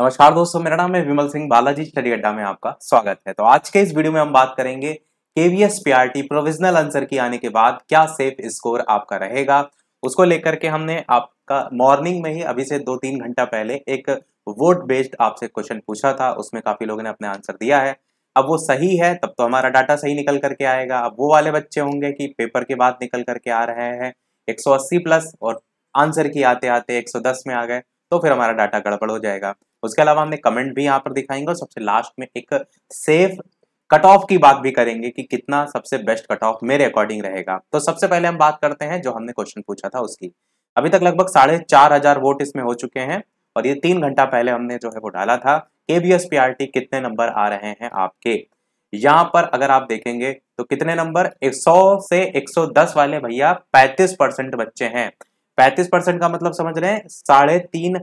नमस्कार दोस्तों मेरा नाम है विमल सिंह बालाजी स्टडी अड्डा में आपका स्वागत है तो आज के इस वीडियो में हम बात करेंगे केवीएस पीआरटी प्रोविजनल आंसर की आने के बाद क्या सेफ स्कोर आपका रहेगा उसको लेकर के हमने आपका मॉर्निंग में ही अभी से दो तीन घंटा पहले एक वोट बेस्ड आपसे क्वेश्चन पूछा था उसमें काफी लोगों ने अपने आंसर दिया है अब वो सही है तब तो हमारा डाटा सही निकल करके आएगा अब वो वाले बच्चे होंगे कि पेपर के बाद निकल करके आ रहे हैं 180 प्लस और आंसर की आते आते 110 में आ गए तो फिर हमारा डाटा गड़बड़ हो जाएगा उसके अलावा हमने कमेंट भी यहाँ पर दिखाएंगे और सबसे लास्ट में एक सेफ कट ऑफ की बात भी करेंगे कि कितना सबसे बेस्ट कट ऑफ मेरे अकॉर्डिंग रहेगा तो सबसे पहले हम बात करते हैं जो हमने क्वेश्चन पूछा था उसकी अभी तक लगभग साढ़े चार हजार वोट इसमें हो चुके हैं और ये तीन घंटा पहले हमने जो है वो डाला था के बी कितने नंबर आ रहे हैं आपके यहाँ पर अगर आप देखेंगे तो कितने नंबर 100 से 110 वाले भैया 35 परसेंट बच्चे हैं 35 परसेंट का मतलब समझ रहे हैं साढ़े तीन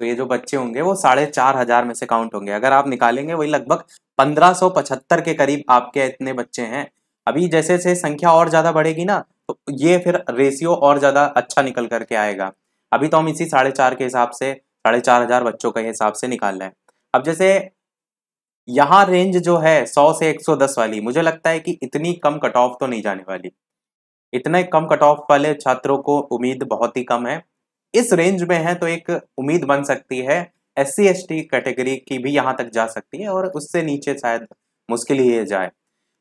तो ये जो बच्चे होंगे वो साढ़े चार हजार में से काउंट होंगे अगर आप निकालेंगे वही लगभग पंद्रह सौ पचहत्तर के करीब आपके इतने बच्चे हैं अभी जैसे जैसे संख्या और ज़्यादा बढ़ेगी ना तो ये फिर रेशियो और ज़्यादा अच्छा निकल करके आएगा अभी तो हम इसी साढ़े चार के हिसाब से साढ़े चार हजार बच्चों के हिसाब से निकाल रहे हैं अब जैसे यहाँ रेंज जो है सौ से एक सौ दस वाली मुझे लगता है कि इतनी कम कट ऑफ तो नहीं जाने वाली इतने कम कट ऑफ वाले छात्रों को उम्मीद बहुत ही कम है इस रेंज में है तो एक उम्मीद बन सकती है S C S T category की भी यहाँ तक जा सकती है और उससे नीचे शायद मुश्किल ही जाए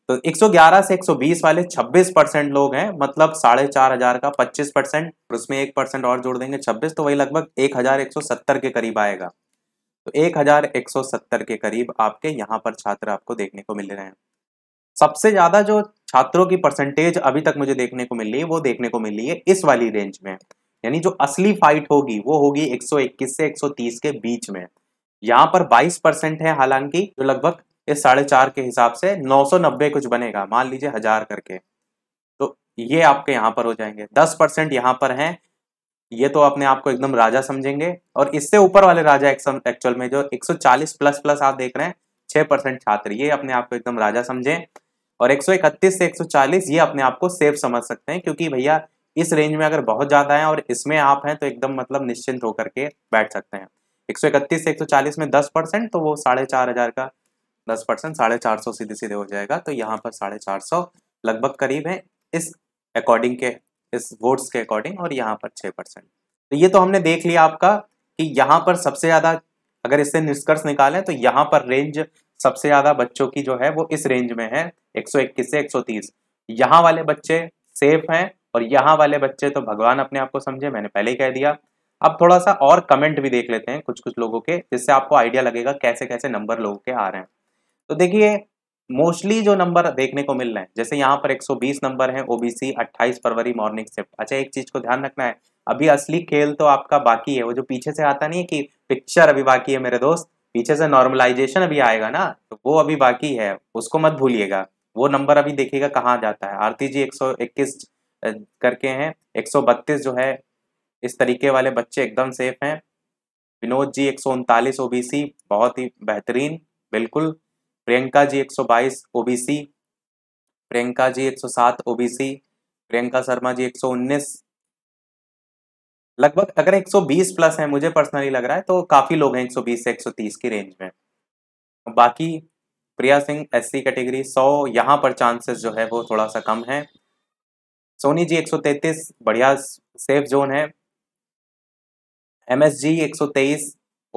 तो 111 से 120 वाले 26 परसेंट लोग हैं मतलब साढ़े चार हजार का 25 परसेंट उसमें एक परसेंट और जोड़ देंगे 26 तो वही लगभग 1170 के करीब आएगा तो 1170 के करीब आपके यहाँ पर छात्र आपको देखने को मिल रहे हैं सबसे ज्यादा जो छात्रों की परसेंटेज अभी तक मुझे देखने को मिल रही है वो देखने को मिल रही है इस वाली रेंज में यानी जो असली फाइट होगी वो होगी 121 से 130 के बीच में यहाँ पर 22 परसेंट है हालांकि जो लगभग इस साढ़े चार के हिसाब से 990 कुछ बनेगा मान लीजिए हजार करके तो ये आपके यहाँ पर हो जाएंगे 10 परसेंट यहाँ पर हैं ये तो अपने आप को एकदम राजा समझेंगे और इससे ऊपर वाले राजा एक्चुअल में जो 140 प्लस प्लस आप देख रहे हैं छह परसेंट छात्र ये अपने आप को एकदम राजा समझें और 131 से 140 ये अपने आप को सेफ समझ सकते हैं क्योंकि भैया इस रेंज में अगर बहुत ज़्यादा है और इसमें आप हैं तो एकदम मतलब निश्चिंत होकर के बैठ सकते हैं 131 से 140 में 10 परसेंट तो वो साढ़े चार हज़ार का 10 परसेंट साढ़े चार सौ सीधे सीधे हो जाएगा तो यहाँ पर साढ़े चार सौ लगभग करीब है इस अकॉर्डिंग के इस वोट्स के अकॉर्डिंग और यहाँ पर छः परसेंट तो ये तो हमने देख लिया आपका कि यहाँ पर सबसे ज़्यादा अगर इससे निष्कर्ष निकालें तो यहाँ पर रेंज सबसे ज़्यादा बच्चों की जो है वो इस रेंज में है एक से 130 यहाँ वाले बच्चे सेफ हैं और यहाँ वाले बच्चे तो भगवान अपने आप को समझे मैंने पहले ही कह दिया अब थोड़ा सा और कमेंट भी देख लेते हैं कुछ कुछ लोगों के जिससे आपको आइडिया लगेगा कैसे कैसे नंबर लोगों के आ रहे हैं तो देखिए मोस्टली जो नंबर देखने को मिल रहे हैं जैसे यहाँ पर 120 नंबर हैं ओबीसी 28 फरवरी मॉर्निंग शिफ्ट अच्छा एक चीज को ध्यान रखना है अभी असली खेल तो आपका बाकी है वो जो पीछे से आता नहीं है कि पिक्चर अभी बाकी है मेरे दोस्त पीछे से नॉर्मलाइजेशन अभी आएगा ना तो वो अभी बाकी है उसको मत भूलिएगा वो नंबर अभी देखिएगा कहाँ जाता है आरती जी एक करके हैं 132 जो है इस तरीके वाले बच्चे एकदम सेफ हैं विनोद जी एक सौ उनतालीस ओबीसी बहुत ही बेहतरीन बिल्कुल प्रियंका जी 122 ओबीसी प्रियंका जी 107 ओबीसी प्रियंका शर्मा जी 119 लगभग अगर 120 प्लस है मुझे पर्सनली लग रहा है तो काफी लोग हैं 120 से 130 की रेंज में बाकी प्रिया सिंह एससी कैटेगरी 100 यहाँ पर चांसेस जो है वो थोड़ा सा कम है सोनी जी 133 बढ़िया सेफ जोन है एम एस जी एक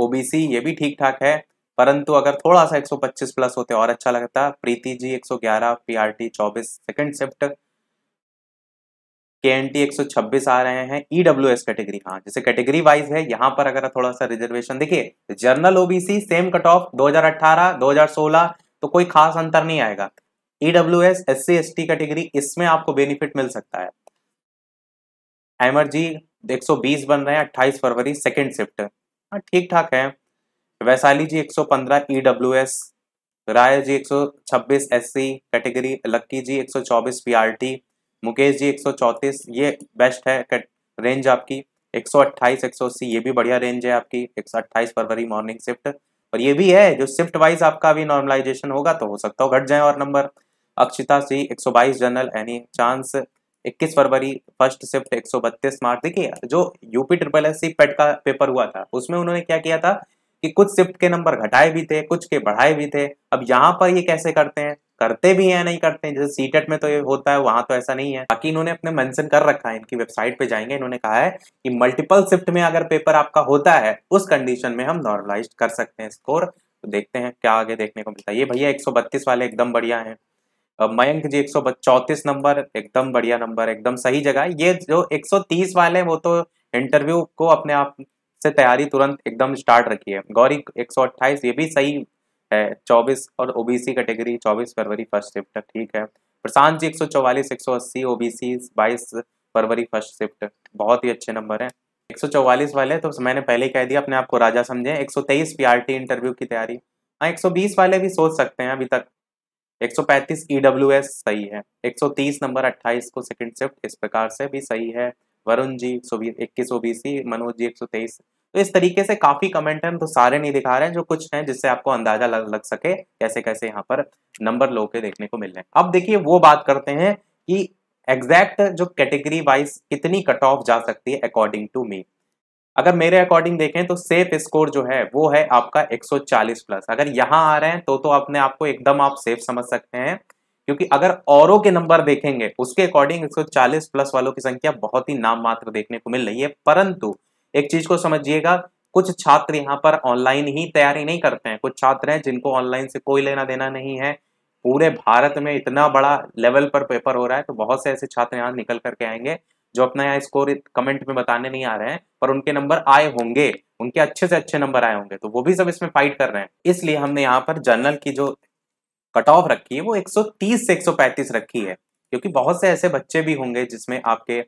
ओबीसी ये भी ठीक ठाक है परंतु अगर थोड़ा सा 125 प्लस होते और अच्छा लगता प्रीति जी 111 टी चौबीस सेकेंड शिफ्ट के एन टी एक आ रहे हैं ई डब्ल्यू एस कैटेगरी हाँ जैसे कैटेगरी वाइज है यहाँ पर अगर थोड़ा सा रिजर्वेशन देखिए general OBC same cut off 2018 2016 तो कोई खास अंतर नहीं आएगा EW S S C S T category इसमें आपको बेनिफिट मिल सकता है टाइमर जी एक सौ बीस बन रहे हैं अट्ठाईस फरवरी सेकेंड शिफ्ट हाँ ठीक ठाक है वैशाली जी एक सौ पंद्रह ई डब्ल्यू एस राय जी एक सौ 126 एससी कैटेगरी लक्की जी एक 124 पीआरटी मुकेश जी 134 ये बेस्ट है रेंज आपकी एक सौ 180 ये भी बढ़िया रेंज है आपकी 128 फरवरी मॉर्निंग शिफ्ट और ये भी है जो शिफ्ट वाइज आपका भी नॉर्मलाइजेशन होगा तो हो सकता हो घट जाए और नंबर अक्षिता सी 122 जनरल एनी चांस 21 फरवरी फर्स्ट शिफ्ट एक सौ बत्तीस मार्च देखिए जो UP triple S C PET का पेपर हुआ था उसमें उन्होंने क्या किया था कि कुछ शिफ्ट के नंबर घटाए भी थे कुछ के बढ़ाए भी थे अब यहाँ पर ये कैसे करते हैं करते भी हैं नहीं करते हैं जैसे सीटेट e में तो ये होता है वहां तो ऐसा नहीं है बाकी इन्होंने अपने मेंशन कर रखा है इनकी वेबसाइट पे जाएंगे इन्होंने कहा है कि मल्टीपल शिफ्ट में अगर पेपर आपका होता है उस कंडीशन में हम नॉर्मलाइज कर सकते हैं स्कोर तो देखते हैं क्या आगे देखने को मिलता है ये भैया एक वाले एकदम बढ़िया है मयंक जी एक नंबर एकदम बढ़िया नंबर एकदम सही जगह ये जो एक वाले वो तो इंटरव्यू को अपने आप से तैयारी तुरंत एकदम स्टार्ट रखिए गौरी एक ये भी सही है चौबीस और ओबीसी कैटेगरी चौबीस फरवरी फर्स्ट शिफ्ट ठीक है प्रशांत जी एक सौ चौवालीस एक सौ ओबीसी बाईस फरवरी फर्स्ट शिफ्ट बहुत ही अच्छे नंबर है 144 वाले तो मैंने पहले कह दिया अपने आप को राजा समझे 123 सौ इंटरव्यू की तैयारी हाँ 120 वाले भी सोच सकते हैं अभी तक 135 सौ e सही है 130 नंबर 28 को सेकंड शिफ्ट इस प्रकार से भी सही है वरुण जी एक सौ बी सी मनोज जी एक तो इस तरीके से काफी कमेंट हैं तो सारे नहीं दिखा रहे हैं जो कुछ हैं जिससे आपको अंदाजा लग, लग सके कैसे कैसे यहाँ पर नंबर लोग के देखने को मिल रहे हैं अब देखिए वो बात करते हैं कि एग्जैक्ट जो कैटेगरी वाइज कितनी कट ऑफ जा सकती है अकॉर्डिंग टू मी अगर मेरे अकॉर्डिंग देखें तो सेफ स्कोर जो है वो है आपका 140 प्लस अगर यहाँ आ रहे हैं तो तो अपने आप को एकदम आप सेफ समझ सकते हैं क्योंकि अगर औरों के नंबर देखेंगे उसके अकॉर्डिंग 140 प्लस वालों की संख्या बहुत ही नाम मात्र देखने को मिल रही है परंतु एक चीज को समझिएगा कुछ छात्र यहाँ पर ऑनलाइन ही तैयारी नहीं करते हैं कुछ छात्र हैं जिनको ऑनलाइन से कोई लेना देना नहीं है पूरे भारत में इतना बड़ा लेवल पर पेपर हो रहा है तो बहुत से ऐसे छात्र यहाँ निकल करके आएंगे जो अपना यहाँ स्कोर कमेंट में बताने नहीं आ रहे हैं पर उनके नंबर आए होंगे उनके अच्छे से अच्छे नंबर आए होंगे तो वो भी सब इसमें फाइट कर रहे हैं इसलिए हमने यहाँ पर जर्नल की जो कट ऑफ रखी है वो 130 से 135 रखी है क्योंकि बहुत से ऐसे बच्चे भी होंगे जिसमें आपके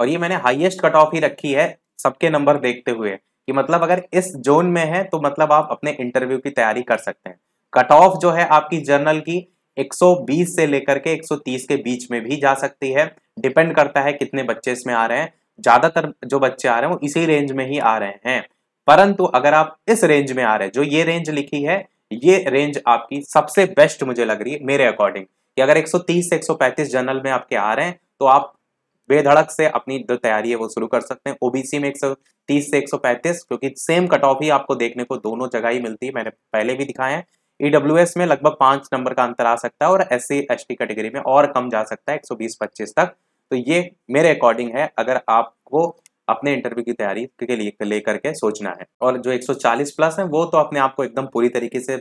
और ये मैंने हाईएस्ट कट ऑफ ही रखी है सबके नंबर देखते हुए कि मतलब अगर इस जोन में है तो मतलब आप अपने इंटरव्यू की तैयारी कर सकते हैं कट ऑफ जो है आपकी जर्नल की 120 से लेकर के 130 के बीच में भी जा सकती है डिपेंड करता है कितने बच्चे इसमें आ रहे हैं ज़्यादातर जो बच्चे आ रहे हैं वो इसी रेंज में ही आ रहे हैं परंतु अगर आप इस रेंज में आ रहे हैं जो ये रेंज लिखी है ये रेंज आपकी सबसे बेस्ट मुझे लग रही है मेरे अकॉर्डिंग कि अगर 130 से 135 जनरल में आपके आ रहे हैं तो आप बेधड़क से अपनी जो तैयारी है वो शुरू कर सकते हैं ओबीसी में एक सौ तीस से एक सौ पैंतीस क्योंकि सेम कट ऑफ ही आपको देखने को दोनों जगह ही मिलती है मैंने पहले भी दिखाया है एस e में लगभग पांच नंबर का अंतर आ सकता है और एस सी कैटेगरी में और कम जा सकता है एक सौ तक तो ये मेरे अकॉर्डिंग है अगर आपको अपने इंटरव्यू की तैयारी के लिए लेकर के सोचना है और जो 140 प्लस है वो तो अपने आप को एकदम पूरी तरीके से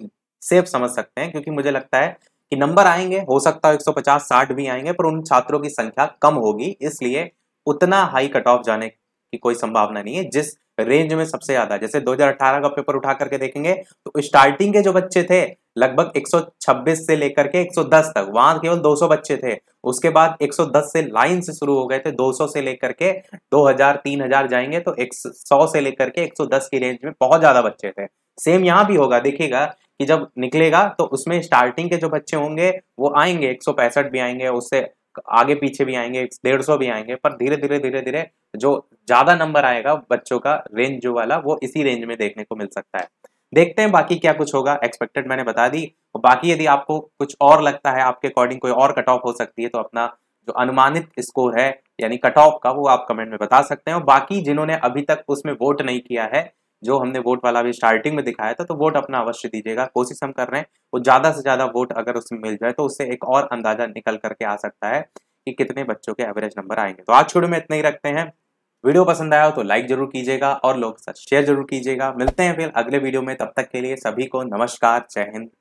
सेफ समझ सकते हैं क्योंकि मुझे लगता है कि नंबर आएंगे हो सकता है 150 60 भी आएंगे पर उन छात्रों की संख्या कम होगी इसलिए उतना हाई कट ऑफ जाने की कोई संभावना नहीं है जिस रेंज में सबसे ज्यादा जैसे 2018 का पेपर उठा करके देखेंगे तो स्टार्टिंग के जो बच्चे थे लगभग 126 से लेकर के 110 तक वहां केवल 200 बच्चे थे उसके बाद 110 से लाइन से शुरू हो गए थे 200 से लेकर के 2000 3000 जाएंगे तो 100 से लेकर के 110 की रेंज में बहुत ज्यादा बच्चे थे सेम यहाँ भी होगा देखिएगा कि जब निकलेगा तो उसमें स्टार्टिंग के जो बच्चे होंगे वो आएंगे एक भी आएंगे उससे आगे पीछे भी आएंगे डेढ़ सौ भी आएंगे पर धीरे धीरे धीरे धीरे जो ज़्यादा नंबर आएगा बच्चों का रेंज जो वाला वो इसी रेंज में देखने को मिल सकता है देखते हैं बाकी क्या कुछ होगा एक्सपेक्टेड मैंने बता दी और बाकी यदि आपको कुछ और लगता है आपके अकॉर्डिंग कोई और कट ऑफ हो सकती है तो अपना जो अनुमानित स्कोर है यानी कट ऑफ का वो आप कमेंट में बता सकते हैं और बाकी जिन्होंने अभी तक उसमें वोट नहीं किया है जो हमने वोट वाला भी स्टार्टिंग में दिखाया था तो वोट अपना अवश्य दीजिएगा कोशिश हम कर रहे हैं वो ज़्यादा से ज़्यादा वोट अगर उसमें मिल जाए तो उससे एक और अंदाजा निकल करके आ सकता है कि कितने बच्चों के एवरेज नंबर आएंगे तो आज छोड़ में इतना ही रखते हैं वीडियो पसंद आया हो तो लाइक जरूर कीजिएगा और लोगों के साथ शेयर जरूर कीजिएगा मिलते हैं फिर अगले वीडियो में तब तक के लिए सभी को नमस्कार जय हिंद